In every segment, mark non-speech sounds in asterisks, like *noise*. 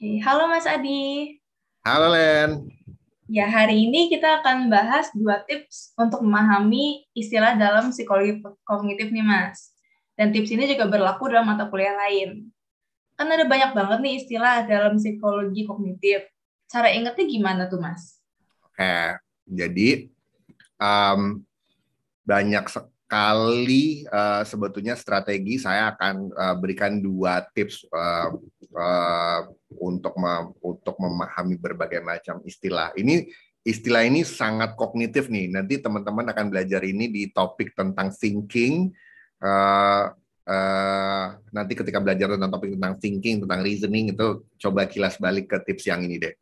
Oke, halo Mas Adi. Halo Len. Ya, hari ini kita akan bahas dua tips untuk memahami istilah dalam psikologi kognitif nih Mas. Dan tips ini juga berlaku dalam mata kuliah lain. Kan ada banyak banget nih istilah dalam psikologi kognitif. Cara ingetnya gimana tuh Mas? Oke, jadi um, banyak kali uh, eh, sebetulnya strategi saya akan uh, berikan dua tips uh, uh, untuk me untuk memahami berbagai macam istilah. Ini istilah ini sangat kognitif nih. Nanti teman-teman akan belajar ini di topik tentang thinking. Uh, Uh, nanti ketika belajar tentang topik tentang thinking, tentang reasoning itu coba kilas balik ke tips yang ini deh.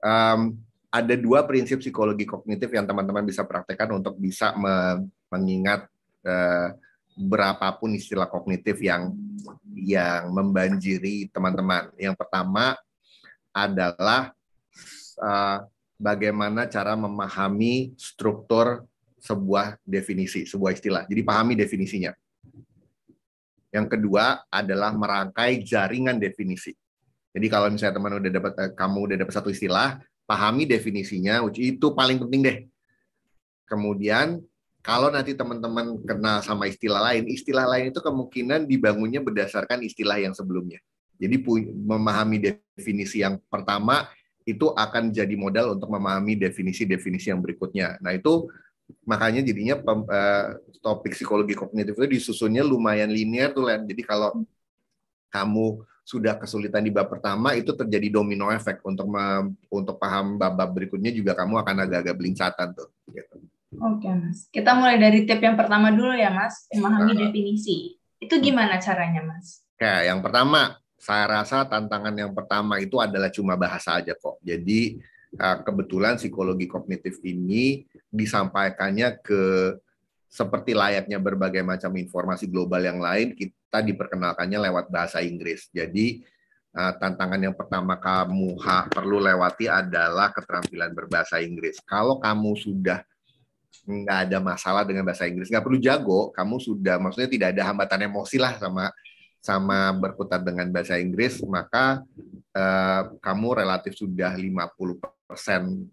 Um, ada dua prinsip psikologi kognitif yang teman-teman bisa praktekkan untuk bisa me mengingat eh, berapapun istilah kognitif yang yang membanjiri teman-teman. Yang pertama adalah eh, bagaimana cara memahami struktur sebuah definisi, sebuah istilah. Jadi pahami definisinya. Yang kedua adalah merangkai jaringan definisi. Jadi kalau misalnya teman udah dapat eh, kamu udah dapat satu istilah, pahami definisinya, itu paling penting deh. Kemudian kalau nanti teman-teman kenal sama istilah lain, istilah lain itu kemungkinan dibangunnya berdasarkan istilah yang sebelumnya. Jadi memahami definisi yang pertama itu akan jadi modal untuk memahami definisi-definisi yang berikutnya. Nah itu makanya jadinya pem, eh, topik psikologi kognitif itu disusunnya lumayan linear tuh Len. Jadi kalau kamu sudah kesulitan di bab pertama itu terjadi domino efek untuk me, untuk paham bab-bab berikutnya juga kamu akan agak-agak belincatan tuh. Gitu. Oke, Mas. Kita mulai dari tip yang pertama dulu ya, Mas. Memahami nah. definisi. Itu hmm. gimana caranya, Mas? Ya, yang pertama, saya rasa tantangan yang pertama itu adalah cuma bahasa aja kok. Jadi eh, kebetulan psikologi kognitif ini disampaikannya ke seperti layaknya berbagai macam informasi global yang lain, kita diperkenalkannya lewat bahasa Inggris. Jadi eh, tantangan yang pertama kamu perlu lewati adalah keterampilan berbahasa Inggris. Kalau kamu sudah nggak ada masalah dengan bahasa Inggris nggak perlu jago kamu sudah maksudnya tidak ada hambatan emosi lah sama sama berkutat dengan bahasa Inggris maka eh, kamu relatif sudah 50%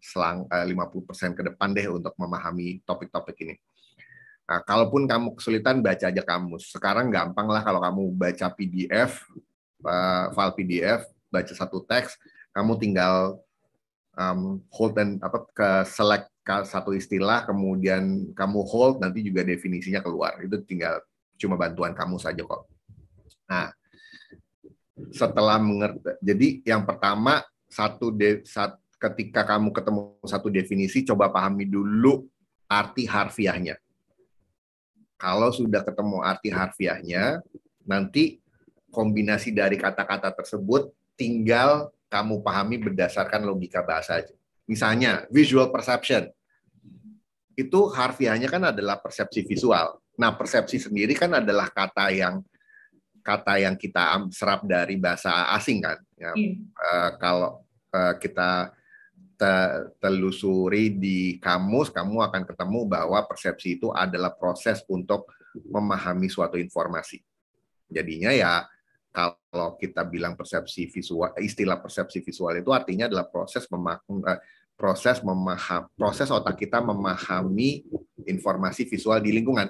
selang eh, 50% ke depan deh untuk memahami topik-topik ini. Nah, kalaupun kamu kesulitan baca aja kamus. Sekarang gampang lah kalau kamu baca PDF eh, file PDF baca satu teks kamu tinggal um, hold dan apa ke select satu istilah kemudian kamu hold nanti juga definisinya keluar itu tinggal cuma bantuan kamu saja kok nah setelah mengerti jadi yang pertama satu de, sat, ketika kamu ketemu satu definisi coba pahami dulu arti harfiahnya kalau sudah ketemu arti harfiahnya nanti kombinasi dari kata-kata tersebut tinggal kamu pahami berdasarkan logika bahasa aja Misalnya visual perception. Itu harfiahnya kan adalah persepsi visual. Nah, persepsi sendiri kan adalah kata yang kata yang kita serap dari bahasa asing kan. Ya, uh, kalau uh, kita te telusuri di kamus, kamu akan ketemu bahwa persepsi itu adalah proses untuk memahami suatu informasi. Jadinya ya kalau kita bilang persepsi visual, istilah persepsi visual itu artinya adalah proses uh, proses memaham proses otak kita memahami informasi visual di lingkungan.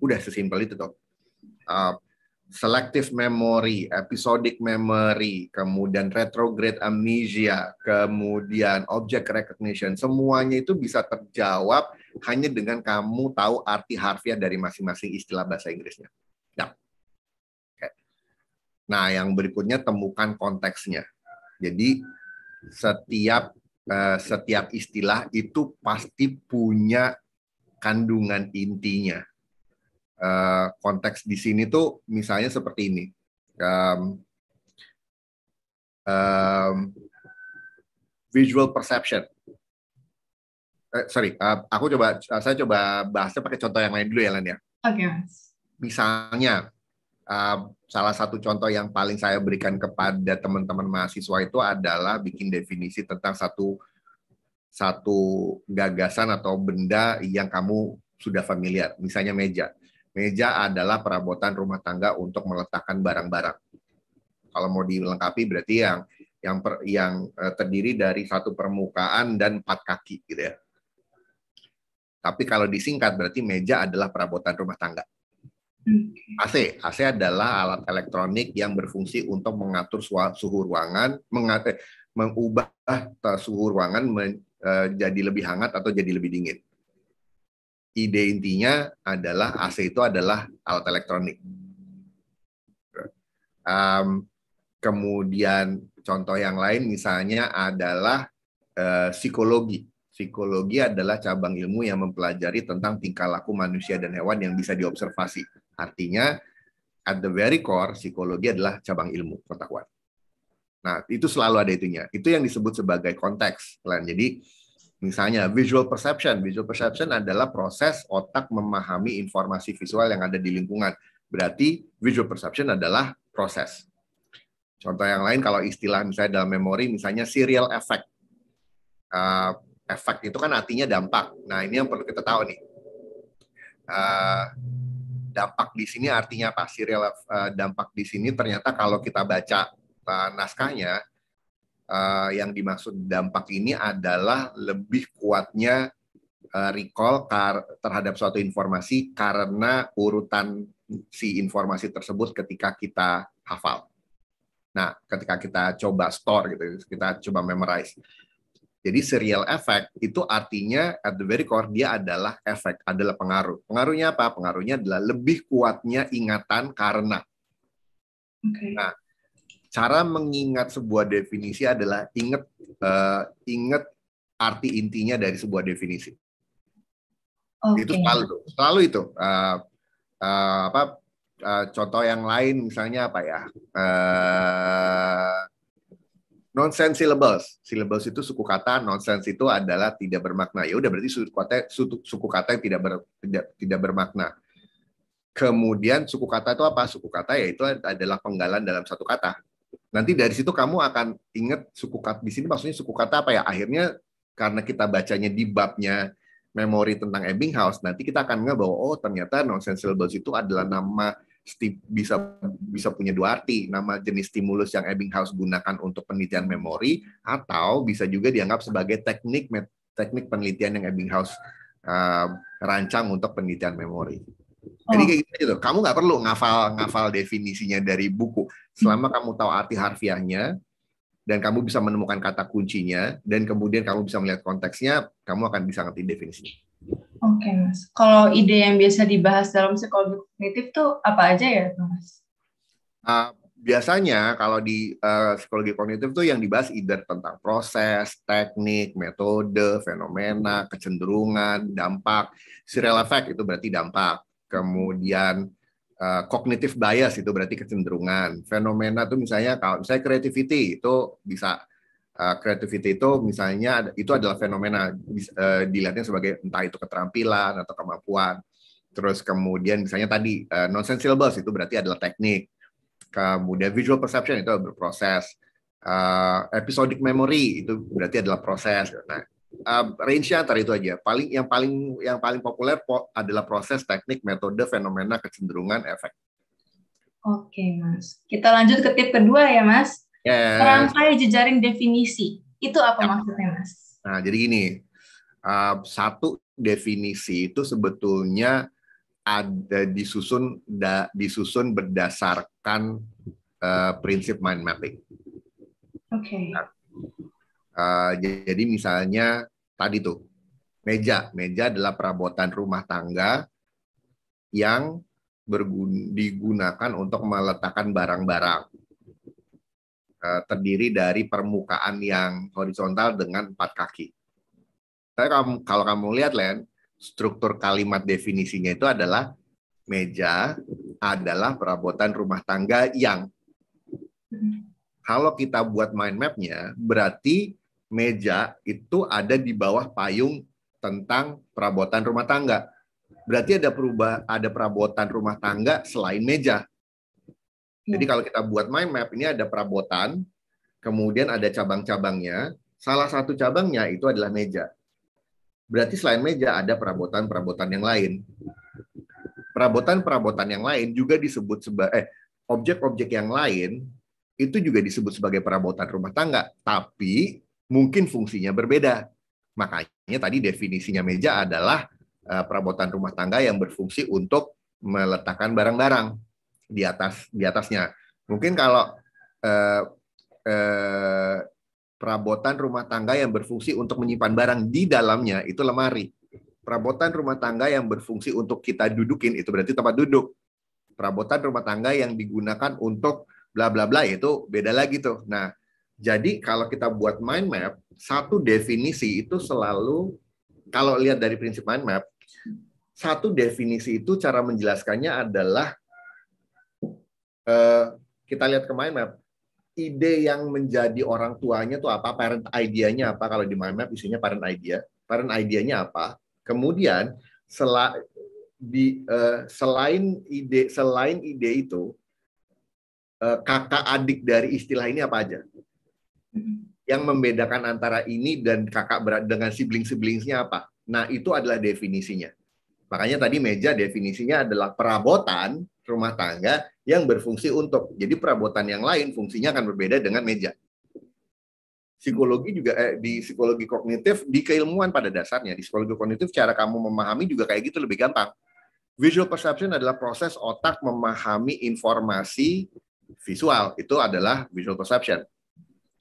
Udah sesimpel itu tuh. selective memory, episodic memory, kemudian retrograde amnesia, kemudian object recognition, semuanya itu bisa terjawab hanya dengan kamu tahu arti harfiah dari masing-masing istilah bahasa Inggrisnya. Nah. nah, yang berikutnya temukan konteksnya. Jadi setiap Eh, setiap istilah itu pasti punya kandungan intinya. Eh, konteks di sini tuh misalnya seperti ini. Um, um, visual perception. Eh, sorry, uh, aku coba, saya coba bahasnya pakai contoh yang lain dulu ya, Lan ya. Oke. Okay. Misalnya, salah satu contoh yang paling saya berikan kepada teman-teman mahasiswa itu adalah bikin definisi tentang satu satu gagasan atau benda yang kamu sudah familiar. Misalnya meja. Meja adalah perabotan rumah tangga untuk meletakkan barang-barang. Kalau mau dilengkapi berarti yang yang per, yang eh, terdiri dari satu permukaan dan empat kaki gitu ya. Tapi kalau disingkat berarti meja adalah perabotan rumah tangga. Hmm, AC, AC adalah alat elektronik yang berfungsi untuk mengatur suhu ruangan, mengatur, eh, mengubah suhu ruangan menjadi eh, lebih hangat atau jadi lebih dingin. Ide intinya adalah AC itu adalah alat elektronik. Um, kemudian contoh yang lain misalnya adalah uh, psikologi. Psikologi adalah cabang ilmu yang mempelajari tentang tingkah laku manusia dan hewan yang bisa diobservasi Artinya, at the very core, psikologi adalah cabang ilmu pengetahuan. Nah, itu selalu ada itunya. Itu yang disebut sebagai konteks. Jadi, misalnya visual perception. Visual perception adalah proses otak memahami informasi visual yang ada di lingkungan. Berarti visual perception adalah proses. Contoh yang lain kalau istilah misalnya dalam memori, misalnya serial effect. Uh, ah, efek itu kan artinya dampak. Nah ini yang perlu kita tahu nih. Uh, dampak di sini artinya apa sih eh, uh, dampak di sini ternyata kalau kita baca uh, naskahnya uh, yang dimaksud dampak ini adalah lebih kuatnya uh, recall kar terhadap suatu informasi karena urutan si informasi tersebut ketika kita hafal. Nah, ketika kita coba store gitu, kita coba memorize. Jadi serial effect itu artinya at the very core dia adalah efek, adalah pengaruh. Pengaruhnya apa? Pengaruhnya adalah lebih kuatnya ingatan karena. Okay. Nah, cara mengingat sebuah definisi adalah ingat uh, ingat arti intinya dari sebuah definisi. Okay. Itu selalu selalu itu. Uh, uh, apa uh, contoh yang lain misalnya apa ya? Uh, Nonsense syllables. Syllables itu suku kata, nonsense itu adalah tidak bermakna. Ya udah berarti suku kata suku, kata yang tidak ber, tidak tidak bermakna. Kemudian suku kata itu apa? Suku kata yaitu adalah penggalan dalam satu kata. Nanti dari situ kamu akan ingat suku kata di sini maksudnya suku kata apa ya? Akhirnya karena kita bacanya di babnya memori tentang Ebbinghaus, nanti kita akan nggak bahwa oh ternyata nonsense syllables itu adalah nama bisa bisa punya dua arti nama jenis stimulus yang Ebbinghaus gunakan untuk penelitian memori atau bisa juga dianggap sebagai teknik teknik penelitian yang Ebbinghaus uh, rancang untuk penelitian memori. Jadi oh. kayak gitu tuh. Gitu. Kamu nggak perlu ngafal ngafal definisinya dari buku. Selama kamu tahu arti harfiahnya dan kamu bisa menemukan kata kuncinya dan kemudian kamu bisa melihat konteksnya, kamu akan bisa ngerti definisinya. Oke okay, mas, kalau ide yang biasa dibahas dalam psikologi kognitif tuh apa aja ya mas? Uh, biasanya kalau di uh, psikologi kognitif tuh yang dibahas ide tentang proses, teknik, metode, fenomena, kecenderungan, dampak, serial effect itu berarti dampak, kemudian uh, bias itu berarti kecenderungan, fenomena tuh misalnya kalau misalnya creativity itu bisa Kreativitas eh, itu misalnya itu adalah fenomena eh, dilihatnya sebagai entah itu keterampilan atau kemampuan. Terus kemudian misalnya tadi uh, eh, syllables itu berarti adalah teknik. Kemudian visual perception itu berproses. Uh, episodic memory itu berarti adalah proses. Nah, uh, range antara itu aja. Paling yang paling yang paling populer po adalah proses, teknik, metode, fenomena, kecenderungan, efek. Oke, Mas. Kita lanjut ke tip kedua ya, Mas. Yeah. Merangkai jejaring definisi. Itu apa yeah. maksudnya, Mas? Nah, jadi gini. Uh, satu definisi itu sebetulnya ada disusun da, disusun berdasarkan uh, prinsip mind mapping. Oke. Okay. uh, ah, jadi misalnya tadi tuh meja, meja adalah perabotan rumah tangga yang bergun, digunakan untuk meletakkan barang-barang. Eh, terdiri dari permukaan yang horizontal dengan empat kaki. Tapi kalau, kalau kamu lihat, Len, struktur kalimat definisinya itu adalah meja adalah perabotan rumah tangga yang kalau kita buat mind map-nya, berarti meja itu ada di bawah payung tentang perabotan rumah tangga. Berarti ada perubahan, ada perabotan rumah tangga selain meja. Jadi hmm. kalau kita buat mind map ini ada perabotan, kemudian ada cabang-cabangnya. Salah satu cabangnya itu adalah meja. Berarti selain meja ada perabotan-perabotan yang lain. Perabotan-perabotan yang lain juga disebut sebagai eh, objek-objek yang lain itu juga disebut sebagai perabotan rumah tangga, tapi mungkin fungsinya berbeda. Makanya tadi definisinya meja adalah eh, perabotan rumah tangga yang berfungsi untuk meletakkan barang-barang di atas di atasnya. Mungkin kalau eh, eh, perabotan rumah tangga yang berfungsi untuk menyimpan barang di dalamnya itu lemari. Perabotan rumah tangga yang berfungsi untuk kita dudukin itu berarti tempat duduk. Perabotan rumah tangga yang digunakan untuk bla bla bla itu beda lagi tuh. Nah, jadi kalau kita buat mind map, satu definisi itu selalu kalau lihat dari prinsip mind map, satu definisi itu cara menjelaskannya adalah Eh, kita lihat ke mind map, ide yang menjadi orang tuanya tuh apa, parent idea-nya apa, kalau di mind map isinya parent idea, parent idea-nya apa, kemudian sel di, uh, selain ide selain ide itu uh, kakak adik dari istilah ini apa aja? Mm-hmm. Yang membedakan antara ini dan kakak berat dengan sibling-siblingsnya apa? Nah itu adalah definisinya. Makanya tadi meja definisinya adalah perabotan rumah tangga yang berfungsi untuk. Jadi perabotan yang lain fungsinya akan berbeda dengan meja. Psikologi juga eh, di psikologi kognitif di keilmuan pada dasarnya di psikologi kognitif cara kamu memahami juga kayak gitu lebih gampang. Visual perception adalah proses otak memahami informasi visual itu adalah visual perception.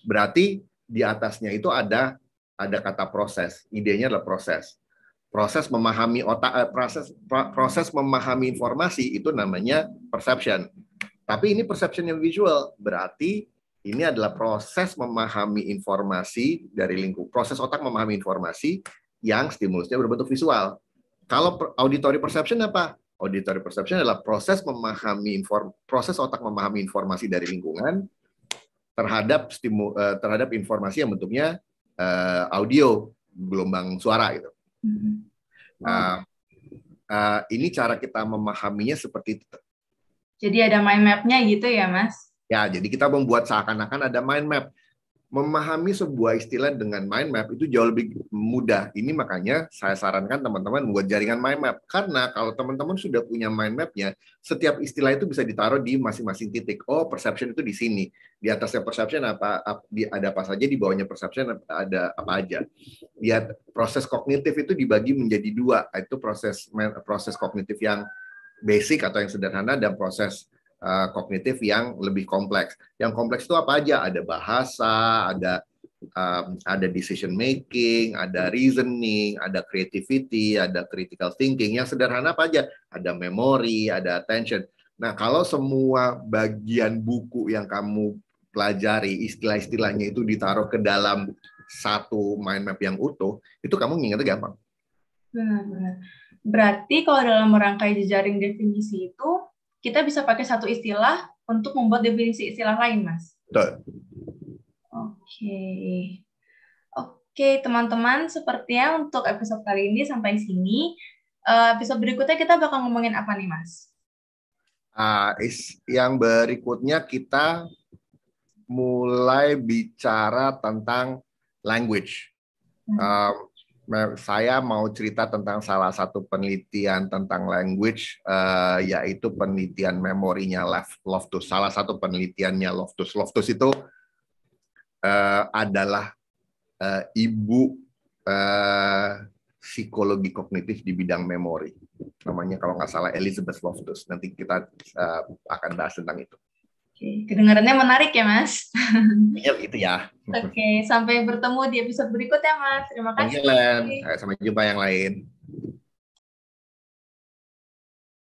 Berarti di atasnya itu ada ada kata proses, idenya adalah proses proses memahami otak eh, proses proses memahami informasi itu namanya perception. Tapi ini perception yang visual, berarti ini adalah proses memahami informasi dari lingkup. Proses otak memahami informasi yang stimulusnya berbentuk visual. Kalau auditory perception apa? Auditory perception adalah proses memahami inform proses otak memahami informasi dari lingkungan terhadap stimu eh, terhadap informasi yang bentuknya eh, audio gelombang suara gitu. Uh, uh, ini cara kita memahaminya seperti itu. Jadi ada mind mapnya gitu ya, Mas? Ya, jadi kita membuat seakan-akan ada mind map memahami sebuah istilah dengan mind map itu jauh lebih mudah. Ini makanya saya sarankan teman-teman buat jaringan mind map. Karena kalau teman-teman sudah punya mind mapnya, setiap istilah itu bisa ditaruh di masing-masing titik. Oh, perception itu di sini. Di atasnya perception apa, di ada apa saja, di bawahnya perception ada apa aja. Lihat proses kognitif itu dibagi menjadi dua. Itu proses proses kognitif yang basic atau yang sederhana dan proses Eh, kognitif yang lebih kompleks. Yang kompleks itu apa aja? Ada bahasa, ada um, ada decision making, ada reasoning, ada creativity, ada critical thinking. Yang sederhana apa aja? Ada memory, ada attention. Nah, kalau semua bagian buku yang kamu pelajari istilah-istilahnya itu ditaruh ke dalam satu mind map yang utuh, itu kamu ngingetnya gampang. Benar-benar. Berarti kalau dalam merangkai jejaring definisi itu kita bisa pakai satu istilah untuk membuat definisi istilah lain, Mas. Betul. Oke. Oke, okay, teman-teman, sepertinya untuk episode kali ini sampai sini. Eh, episode berikutnya kita bakal ngomongin apa nih, Mas? Uh, is, yang berikutnya kita mulai bicara tentang language. Hmm. Uh, saya mau cerita tentang salah satu penelitian tentang language, uh, yaitu penelitian memorinya Loftus. Salah satu penelitiannya Loftus. Loftus itu uh, adalah uh, ibu uh, psikologi kognitif di bidang memori. Namanya kalau nggak salah Elizabeth Loftus. Nanti kita uh, akan bahas tentang itu. Oke, kedengarannya menarik ya, Mas. *laughs* Iya, itu ya. Oke, sampai bertemu di episode berikutnya, Mas. Terima kasih. Sampai jumpa yang lain.